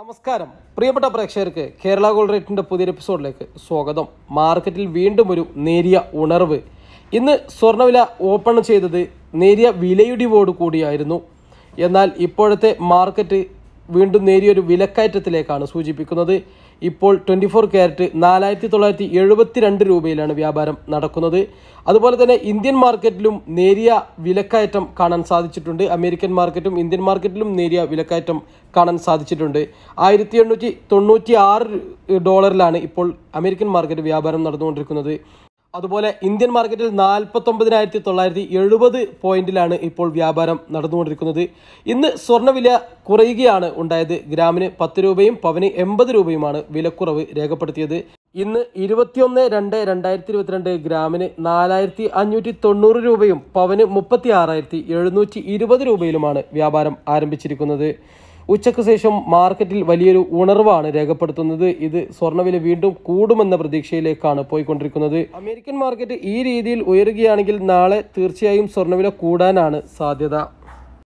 നമസ്കാരം പ്രിയപ്പെട്ട പ്രേക്ഷകർക്ക് കേരള ഗോൾഡ് റേറ്റിൻ്റെ പുതിയൊരു എപ്പിസോഡിലേക്ക് സ്വാഗതം മാർക്കറ്റിൽ വീണ്ടും ഒരു നേരിയ ഉണർവ് ഇന്ന് സ്വർണ്ണവില ഓപ്പൺ ചെയ്തത് നേരിയ വിലയിടിവോട് കൂടിയായിരുന്നു എന്നാൽ ഇപ്പോഴത്തെ മാർക്കറ്റ് വീണ്ടും നേരിയൊരു വിലക്കയറ്റത്തിലേക്കാണ് സൂചിപ്പിക്കുന്നത് ഇപ്പോൾ ട്വൻറ്റി ഫോർ ക്യാരറ്റ് നാലായിരത്തി തൊള്ളായിരത്തി എഴുപത്തി രണ്ട് രൂപയിലാണ് വ്യാപാരം നടക്കുന്നത് അതുപോലെ തന്നെ ഇന്ത്യൻ മാർക്കറ്റിലും നേരിയ വിലക്കയറ്റം കാണാൻ സാധിച്ചിട്ടുണ്ട് അമേരിക്കൻ മാർക്കറ്റും ഇന്ത്യൻ മാർക്കറ്റിലും നേരിയ വിലക്കയറ്റം കാണാൻ സാധിച്ചിട്ടുണ്ട് ആയിരത്തി എണ്ണൂറ്റി തൊണ്ണൂറ്റി ആറ് ഡോളറിലാണ് ഇപ്പോൾ അമേരിക്കൻ മാർക്കറ്റ് വ്യാപാരം നടന്നുകൊണ്ടിരിക്കുന്നത് അതുപോലെ ഇന്ത്യൻ മാർക്കറ്റിൽ നാൽപ്പത്തൊമ്പതിനായിരത്തി തൊള്ളായിരത്തി എഴുപത് പോയിന്റിലാണ് ഇപ്പോൾ വ്യാപാരം നടന്നുകൊണ്ടിരിക്കുന്നത് ഇന്ന് സ്വർണ്ണവില കുറയുകയാണ് ഉണ്ടായത് ഗ്രാമിന് പത്ത് രൂപയും പവന് എൺപത് രൂപയുമാണ് വിലക്കുറവ് രേഖപ്പെടുത്തിയത് ഇന്ന് ഇരുപത്തിയൊന്ന് രണ്ട് രണ്ടായിരത്തി ഇരുപത്തിരണ്ട് ഗ്രാമിന് നാലായിരത്തി അഞ്ഞൂറ്റി തൊണ്ണൂറ് രൂപയും പവന് മുപ്പത്തി ആറായിരത്തി എഴുന്നൂറ്റി ഇരുപത് രൂപയിലുമാണ് വ്യാപാരം ആരംഭിച്ചിരിക്കുന്നത് ഉച്ചയ്ക്ക് ശേഷം മാർക്കറ്റിൽ വലിയൊരു ഉണർവാണ് രേഖപ്പെടുത്തുന്നത് ഇത് സ്വർണ്ണവില വീണ്ടും കൂടുമെന്ന പ്രതീക്ഷയിലേക്കാണ് പോയിക്കൊണ്ടിരിക്കുന്നത് അമേരിക്കൻ മാർക്കറ്റ് ഈ രീതിയിൽ ഉയരുകയാണെങ്കിൽ നാളെ തീർച്ചയായും സ്വർണ്ണവില കൂടാനാണ് സാധ്യത